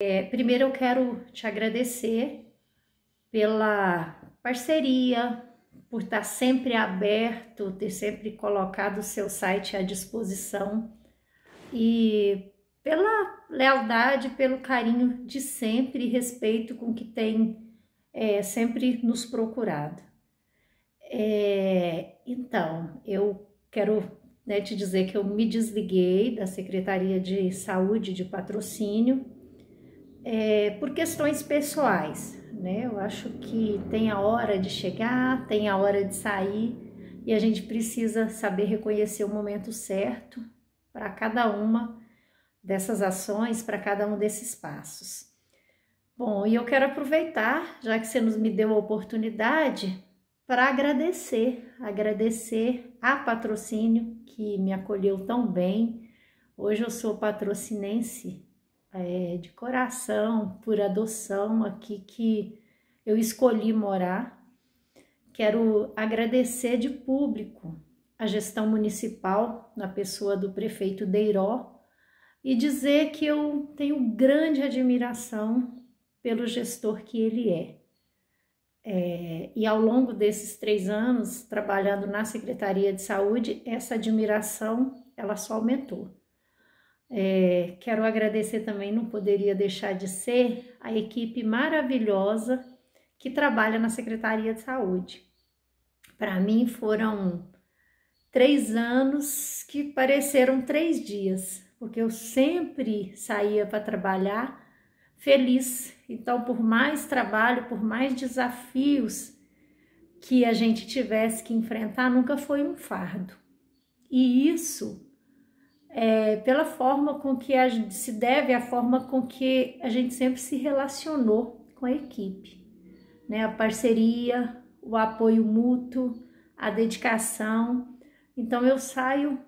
É, primeiro eu quero te agradecer pela parceria, por estar sempre aberto, ter sempre colocado o seu site à disposição e pela lealdade, pelo carinho de sempre e respeito com que tem é, sempre nos procurado. É, então, eu quero né, te dizer que eu me desliguei da Secretaria de Saúde de Patrocínio é, por questões pessoais, né? Eu acho que tem a hora de chegar, tem a hora de sair e a gente precisa saber reconhecer o momento certo para cada uma dessas ações, para cada um desses passos. Bom, e eu quero aproveitar, já que você nos me deu a oportunidade, para agradecer, agradecer a Patrocínio que me acolheu tão bem. Hoje eu sou patrocinense é, de coração, por adoção aqui que eu escolhi morar. Quero agradecer de público a gestão municipal, na pessoa do prefeito Deiró, e dizer que eu tenho grande admiração pelo gestor que ele é. é. e ao longo desses três anos, trabalhando na Secretaria de Saúde, essa admiração ela só aumentou. É, quero agradecer também, não poderia deixar de ser, a equipe maravilhosa que trabalha na Secretaria de Saúde. Para mim foram três anos que pareceram três dias, porque eu sempre saía para trabalhar feliz. Então, por mais trabalho, por mais desafios que a gente tivesse que enfrentar, nunca foi um fardo. E isso é, pela forma com que a gente se deve à forma com que a gente sempre se relacionou com a equipe, né? A parceria, o apoio mútuo, a dedicação. Então eu saio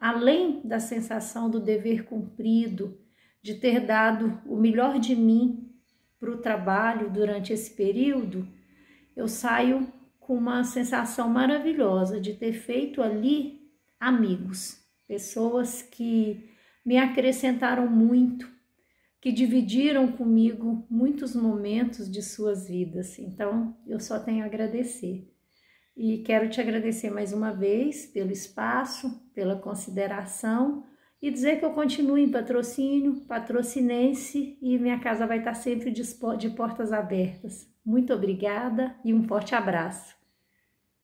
além da sensação do dever cumprido, de ter dado o melhor de mim para o trabalho durante esse período, eu saio com uma sensação maravilhosa de ter feito ali amigos pessoas que me acrescentaram muito, que dividiram comigo muitos momentos de suas vidas. Então, eu só tenho a agradecer. E quero te agradecer mais uma vez pelo espaço, pela consideração e dizer que eu continuo em patrocínio, patrocinense e minha casa vai estar sempre de portas abertas. Muito obrigada e um forte abraço.